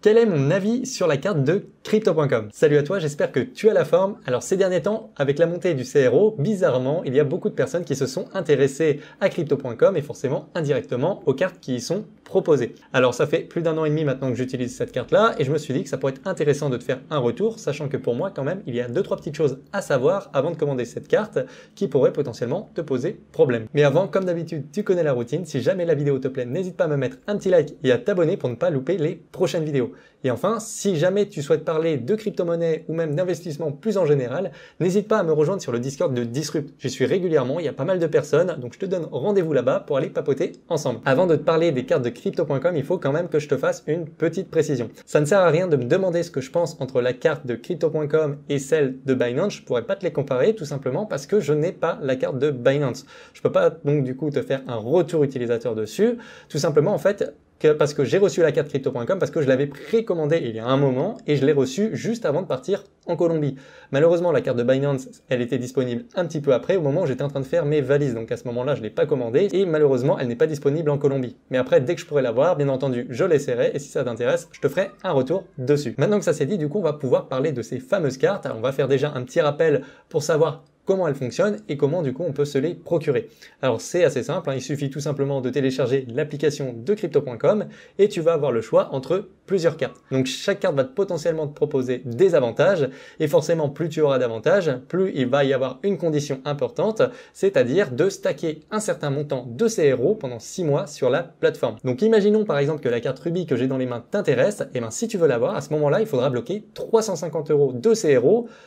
Quel est mon avis sur la carte de crypto.com Salut à toi, j'espère que tu as la forme. Alors ces derniers temps, avec la montée du CRO, bizarrement, il y a beaucoup de personnes qui se sont intéressées à crypto.com et forcément indirectement aux cartes qui y sont proposées. Alors ça fait plus d'un an et demi maintenant que j'utilise cette carte-là et je me suis dit que ça pourrait être intéressant de te faire un retour, sachant que pour moi quand même, il y a deux trois petites choses à savoir avant de commander cette carte qui pourrait potentiellement te poser problème. Mais avant, comme d'habitude, tu connais la routine. Si jamais la vidéo te plaît, n'hésite pas à me mettre un petit like et à t'abonner pour ne pas louper les prochaines vidéos. Et enfin, si jamais tu souhaites parler de crypto-monnaie ou même d'investissement plus en général, n'hésite pas à me rejoindre sur le Discord de Disrupt. J'y suis régulièrement, il y a pas mal de personnes, donc je te donne rendez-vous là-bas pour aller papoter ensemble. Avant de te parler des cartes de crypto.com, il faut quand même que je te fasse une petite précision. Ça ne sert à rien de me demander ce que je pense entre la carte de crypto.com et celle de Binance, je pourrais pas te les comparer tout simplement parce que je n'ai pas la carte de Binance. Je peux pas donc du coup te faire un retour utilisateur dessus. Tout simplement en fait, parce que j'ai reçu la carte crypto.com, parce que je l'avais précommandée il y a un moment et je l'ai reçue juste avant de partir en Colombie. Malheureusement, la carte de Binance, elle était disponible un petit peu après, au moment où j'étais en train de faire mes valises. Donc à ce moment-là, je ne l'ai pas commandée et malheureusement, elle n'est pas disponible en Colombie. Mais après, dès que je pourrai la voir, bien entendu, je l'essaierai et si ça t'intéresse, je te ferai un retour dessus. Maintenant que ça s'est dit, du coup, on va pouvoir parler de ces fameuses cartes. on va faire déjà un petit rappel pour savoir comment elles fonctionnent et comment du coup on peut se les procurer. Alors c'est assez simple, hein. il suffit tout simplement de télécharger l'application de crypto.com et tu vas avoir le choix entre plusieurs cartes. Donc chaque carte va potentiellement te proposer des avantages et forcément, plus tu auras davantage, plus il va y avoir une condition importante, c'est-à-dire de stacker un certain montant de ces pendant 6 mois sur la plateforme. Donc imaginons par exemple que la carte Ruby que j'ai dans les mains t'intéresse, et bien si tu veux l'avoir, à ce moment-là, il faudra bloquer 350 euros de ces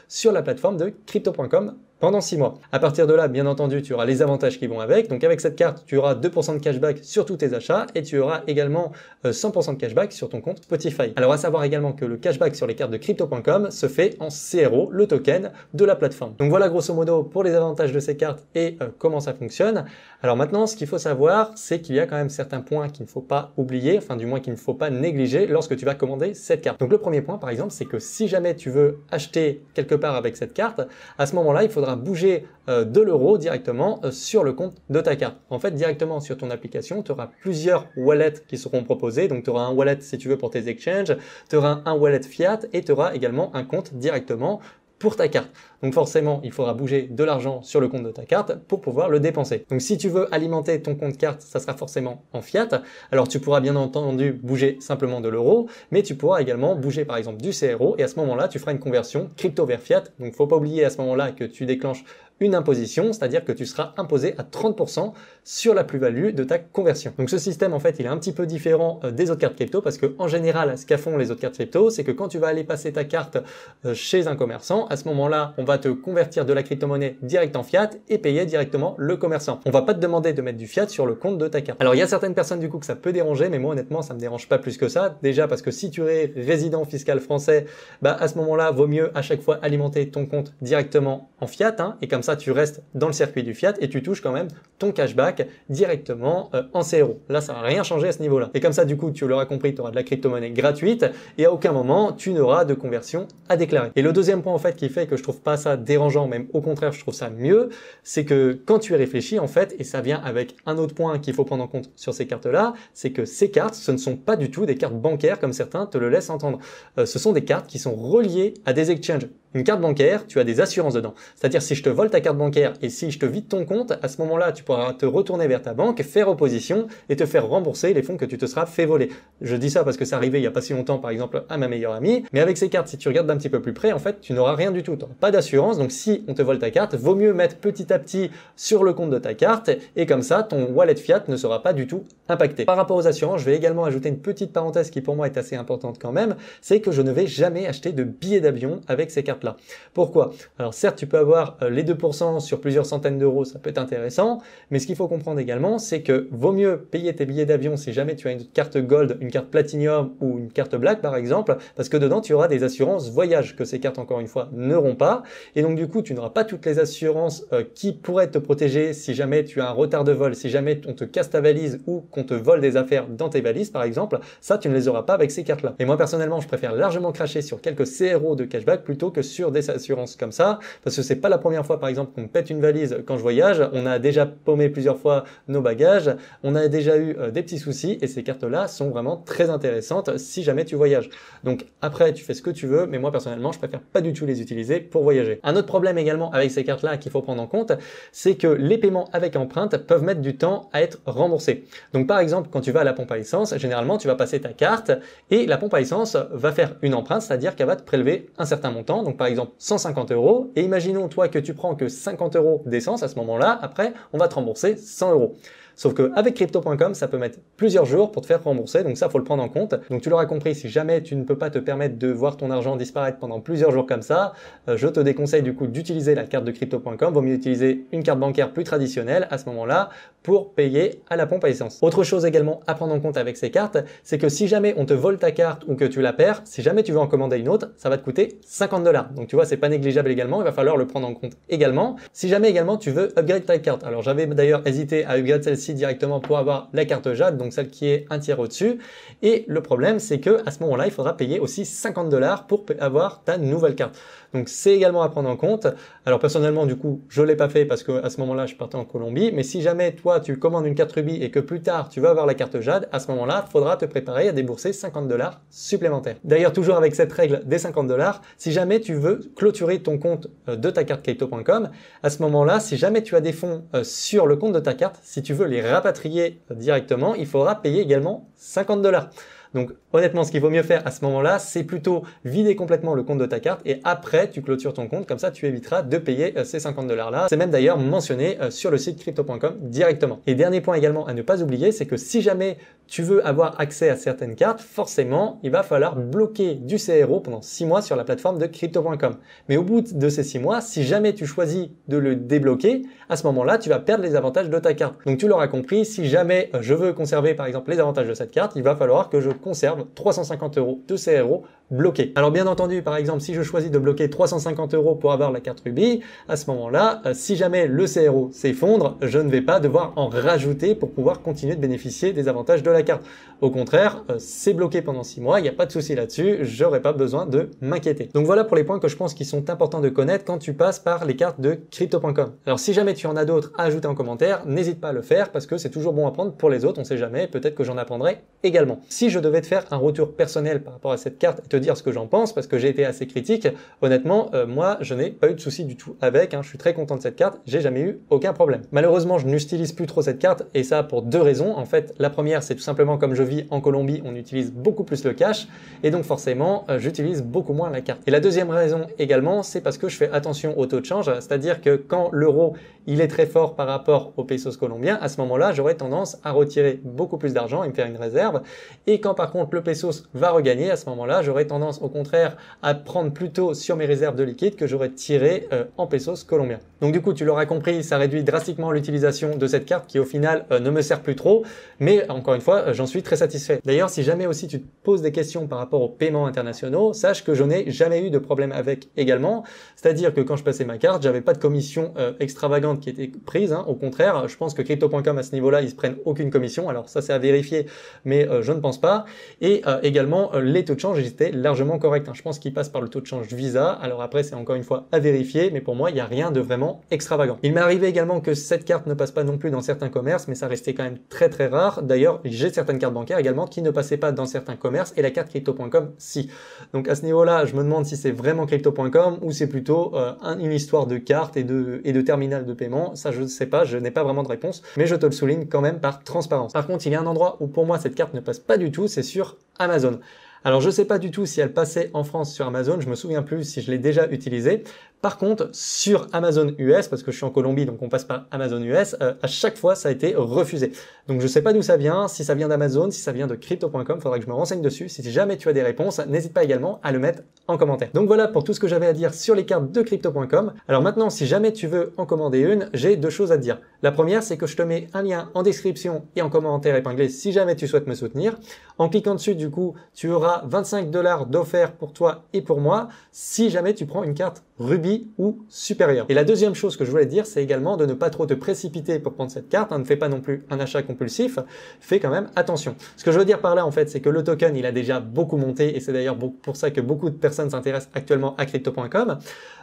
sur la plateforme de crypto.com pendant 6 mois. À partir de là, bien entendu, tu auras les avantages qui vont avec. Donc avec cette carte, tu auras 2% de cashback sur tous tes achats et tu auras également 100% euh, de cashback sur ton compte Spotify. Alors à savoir également que le cashback sur les cartes de crypto.com se fait en CRO, le token de la plateforme. Donc voilà grosso modo pour les avantages de ces cartes et euh, comment ça fonctionne. Alors maintenant, ce qu'il faut savoir, c'est qu'il y a quand même certains points qu'il ne faut pas oublier, enfin du moins qu'il ne faut pas négliger lorsque tu vas commander cette carte. Donc le premier point par exemple, c'est que si jamais tu veux acheter quelque part avec cette carte, à ce moment-là, il faudra bouger euh, de l'euro directement euh, sur le compte de ta carte. En fait, directement sur ton application, tu auras plusieurs wallets qui seront proposés. Donc, tu auras un wallet si tu veux pour tes exchanges, tu auras un wallet fiat et tu auras également un compte directement pour ta carte. Donc forcément, il faudra bouger de l'argent sur le compte de ta carte pour pouvoir le dépenser. Donc si tu veux alimenter ton compte carte, ça sera forcément en fiat. Alors tu pourras bien entendu bouger simplement de l'euro, mais tu pourras également bouger par exemple du CRO et à ce moment-là, tu feras une conversion crypto vers fiat. Donc faut pas oublier à ce moment-là que tu déclenches une imposition, c'est-à-dire que tu seras imposé à 30% sur la plus-value de ta conversion. Donc ce système, en fait, il est un petit peu différent euh, des autres cartes crypto parce que en général, ce qu'à font les autres cartes crypto, c'est que quand tu vas aller passer ta carte euh, chez un commerçant, à ce moment-là, on va te convertir de la crypto-monnaie direct en fiat et payer directement le commerçant. On va pas te demander de mettre du fiat sur le compte de ta carte. Alors il y a certaines personnes du coup que ça peut déranger, mais moi honnêtement, ça me dérange pas plus que ça. Déjà parce que si tu es résident fiscal français, bah à ce moment-là, vaut mieux à chaque fois alimenter ton compte directement en fiat hein, et comme ça tu restes dans le circuit du Fiat et tu touches quand même ton cashback directement euh, en CRO. Là, ça n'a rien changé à ce niveau-là. Et comme ça, du coup, tu l'auras compris, tu auras de la crypto-monnaie gratuite et à aucun moment, tu n'auras de conversion à déclarer. Et le deuxième point, en fait, qui fait que je trouve pas ça dérangeant, même au contraire, je trouve ça mieux, c'est que quand tu y réfléchis, en fait, et ça vient avec un autre point qu'il faut prendre en compte sur ces cartes-là, c'est que ces cartes, ce ne sont pas du tout des cartes bancaires comme certains te le laissent entendre. Euh, ce sont des cartes qui sont reliées à des exchanges. Une carte bancaire, tu as des assurances dedans. C'est-à-dire, si je te vole ta carte bancaire et si je te vide ton compte, à ce moment-là, tu pourras te retourner vers ta banque, faire opposition et te faire rembourser les fonds que tu te seras fait voler. Je dis ça parce que ça arrivait il n'y a pas si longtemps, par exemple, à ma meilleure amie. Mais avec ces cartes, si tu regardes d'un petit peu plus près, en fait, tu n'auras rien du tout. pas d'assurance. Donc, si on te vole ta carte, vaut mieux mettre petit à petit sur le compte de ta carte et comme ça, ton wallet fiat ne sera pas du tout impacté. Par rapport aux assurances, je vais également ajouter une petite parenthèse qui pour moi est assez importante quand même, c'est que je ne vais jamais acheter de billets d'avion avec ces cartes-là. Pourquoi Alors certes, tu peux avoir euh, les deux sur plusieurs centaines d'euros, ça peut être intéressant. Mais ce qu'il faut comprendre également, c'est que vaut mieux payer tes billets d'avion si jamais tu as une carte gold, une carte platinum ou une carte black par exemple, parce que dedans tu auras des assurances voyage que ces cartes encore une fois n'auront pas. Et donc du coup, tu n'auras pas toutes les assurances euh, qui pourraient te protéger si jamais tu as un retard de vol, si jamais on te casse ta valise ou qu'on te vole des affaires dans tes valises par exemple. Ça, tu ne les auras pas avec ces cartes-là. Et moi personnellement, je préfère largement cracher sur quelques CRO de cashback plutôt que sur des assurances comme ça, parce que c'est pas la première fois par exemple qu'on pète une valise quand je voyage, on a déjà paumé plusieurs fois nos bagages, on a déjà eu euh, des petits soucis et ces cartes-là sont vraiment très intéressantes si jamais tu voyages. Donc après, tu fais ce que tu veux, mais moi personnellement, je préfère pas du tout les utiliser pour voyager. Un autre problème également avec ces cartes-là qu'il faut prendre en compte, c'est que les paiements avec empreinte peuvent mettre du temps à être remboursés. Donc par exemple, quand tu vas à la pompe à essence, généralement tu vas passer ta carte et la pompe à essence va faire une empreinte, c'est-à-dire qu'elle va te prélever un certain montant, donc par exemple 150 euros. Et imaginons toi que tu prends 50 euros d'essence à ce moment-là. Après, on va te rembourser 100 euros. Sauf qu'avec crypto.com, ça peut mettre plusieurs jours pour te faire rembourser. Donc ça, faut le prendre en compte. Donc tu l'auras compris, si jamais tu ne peux pas te permettre de voir ton argent disparaître pendant plusieurs jours comme ça, euh, je te déconseille du coup d'utiliser la carte de crypto.com. Vaut mieux utiliser une carte bancaire plus traditionnelle à ce moment-là pour payer à la pompe à essence. Autre chose également à prendre en compte avec ces cartes, c'est que si jamais on te vole ta carte ou que tu la perds, si jamais tu veux en commander une autre, ça va te coûter 50 dollars. Donc tu vois, c'est pas négligeable également. Il va falloir le prendre en compte également. Si jamais également tu veux upgrade ta carte. Alors j'avais d'ailleurs hésité à upgrade celle-ci directement pour avoir la carte Jade, donc celle qui est un tiers au-dessus. Et le problème, c'est que à ce moment-là, il faudra payer aussi 50 dollars pour avoir ta nouvelle carte. Donc c'est également à prendre en compte. Alors personnellement, du coup, je l'ai pas fait parce que à ce moment-là, je partais en Colombie. Mais si jamais toi, tu commandes une carte Ruby et que plus tard, tu vas avoir la carte Jade, à ce moment-là, il faudra te préparer à débourser 50 dollars supplémentaires. D'ailleurs, toujours avec cette règle des 50 dollars, si jamais tu veux clôturer ton compte euh, de ta carte crypto.com, à ce moment-là, si jamais tu as des fonds euh, sur le compte de ta carte, si tu veux les rapatrier euh, directement, il faudra payer également 50 dollars. Donc honnêtement, ce qu'il vaut mieux faire à ce moment-là, c'est plutôt vider complètement le compte de ta carte et après tu clôtures ton compte, comme ça tu éviteras de payer euh, ces 50 dollars là. C'est même d'ailleurs mentionné euh, sur le site crypto.com directement. Et dernier point également à ne pas oublier, c'est que si jamais tu veux avoir accès à certaines cartes, forcément il va falloir bloquer du CRO pendant 6 mois sur la plateforme de crypto.com. Mais au bout de ces 6 mois, si jamais tu choisis de le débloquer, à ce moment-là tu vas perdre les avantages de ta carte. Donc tu l'auras compris, si jamais euh, je veux conserver par exemple les avantages de cette carte, il va falloir que je conserve 350 euros de CRO bloquer. Alors bien entendu, par exemple, si je choisis de bloquer 350 euros pour avoir la carte Ruby, à ce moment-là, euh, si jamais le CRO s'effondre, je ne vais pas devoir en rajouter pour pouvoir continuer de bénéficier des avantages de la carte. Au contraire, euh, c'est bloqué pendant 6 mois, il n'y a pas de souci là-dessus, je n'aurai pas besoin de m'inquiéter. Donc voilà pour les points que je pense qu'ils sont importants de connaître quand tu passes par les cartes de crypto.com. Alors si jamais tu en as d'autres à ajouter en commentaire, n'hésite pas à le faire parce que c'est toujours bon à prendre pour les autres, on ne sait jamais, peut-être que j'en apprendrai également. Si je devais te faire un retour personnel par rapport à cette carte dire ce que j'en pense parce que j'ai été assez critique. Honnêtement, euh, moi, je n'ai pas eu de souci du tout avec. Hein. je suis très content de cette carte. J'ai jamais eu aucun problème. Malheureusement, je n'utilise plus trop cette carte et ça pour deux raisons. En fait, la première, c'est tout simplement comme je vis en Colombie, on utilise beaucoup plus le cash et donc forcément, euh, j'utilise beaucoup moins la carte. Et la deuxième raison également, c'est parce que je fais attention au taux de change, c'est-à-dire que quand l'euro il est très fort par rapport au pesos colombien, à ce moment-là, j'aurais tendance à retirer beaucoup plus d'argent et me faire une réserve. Et quand par contre le pesos va regagner, à ce moment-là, j'aurais tendance au contraire à prendre plutôt sur mes réserves de liquide que j'aurais tiré euh, en pesos colombiens. Donc du coup, tu l'auras compris, ça réduit drastiquement l'utilisation de cette carte qui au final euh, ne me sert plus trop, mais encore une fois, euh, j'en suis très satisfait. D'ailleurs, si jamais aussi tu te poses des questions par rapport aux paiements internationaux, sache que je n'ai jamais eu de problème avec également, c'est-à-dire que quand je passais ma carte, j'avais pas de commission extravagante qui était prise, hein. au contraire, je pense que crypto.com à ce niveau-là, ils se prennent aucune commission, alors ça c'est à vérifier, mais je ne pense pas, et également les taux de change, j'étais largement correct. Hein. Je pense qu'il passe par le taux de change Visa. Alors après, c'est encore une fois à vérifier, mais pour moi, il n'y a rien de vraiment extravagant. Il m'est arrivé également que cette carte ne passe pas non plus dans certains commerces, mais ça restait quand même très très rare. D'ailleurs, j'ai certaines cartes bancaires également qui ne passaient pas dans certains commerces et la carte crypto.com, si. Donc à ce niveau-là, je me demande si c'est vraiment crypto.com ou c'est plutôt euh, une histoire de carte et de, et de terminal de paiement. Ça, je ne sais pas, je n'ai pas vraiment de réponse, mais je te le souligne quand même par transparence. Par contre, il y a un endroit où pour moi cette carte ne passe pas du tout, c'est sur Amazon. Alors je ne sais pas du tout si elle passait en France sur Amazon, je me souviens plus si je l'ai déjà utilisée. Par contre, sur Amazon US, parce que je suis en Colombie, donc on passe par Amazon US, euh, à chaque fois ça a été refusé. Donc je ne sais pas d'où ça vient, si ça vient d'Amazon, si ça vient de crypto.com, faudra que je me renseigne dessus. Si jamais tu as des réponses, n'hésite pas également à le mettre commentaire. Donc voilà pour tout ce que j'avais à dire sur les cartes de crypto.com. Alors maintenant, si jamais tu veux en commander une, j'ai deux choses à dire. La première, c'est que je te mets un lien en description et en commentaire épinglé si jamais tu souhaites me soutenir. En cliquant dessus, du coup, tu auras 25 dollars d'offert pour toi et pour moi si jamais tu prends une carte Ruby ou supérieure. Et la deuxième chose que je voulais dire, c'est également de ne pas trop te précipiter pour prendre cette carte. Hein. ne fais pas non plus un achat compulsif. Fais quand même attention. Ce que je veux dire par là, en fait, c'est que le token, il a déjà beaucoup monté et c'est d'ailleurs pour ça que beaucoup de personnes s'intéresse actuellement à crypto.com.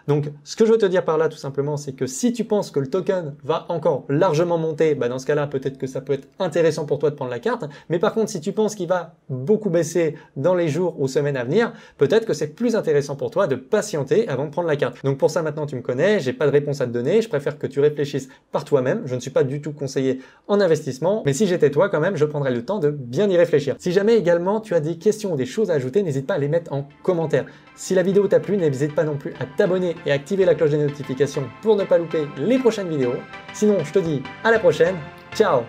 Donc, ce que je veux te dire par là, tout simplement, c'est que si tu penses que le token va encore largement monter, bah, dans ce cas-là, peut-être que ça peut être intéressant pour toi de prendre la carte. Mais par contre, si tu penses qu'il va beaucoup baisser dans les jours ou semaines à venir, peut-être que c'est plus intéressant pour toi de patienter avant de prendre la carte. Donc pour ça, maintenant, tu me connais, je n'ai pas de réponse à te donner. Je préfère que tu réfléchisses par toi-même. Je ne suis pas du tout conseillé en investissement, mais si j'étais toi, quand même, je prendrais le temps de bien y réfléchir. Si jamais également tu as des questions ou des choses à ajouter, n'hésite pas à les mettre en commentaire. Si la vidéo t'a plu, n'hésite pas non plus à t'abonner et à activer la cloche des notifications pour ne pas louper les prochaines vidéos. Sinon, je te dis à la prochaine. Ciao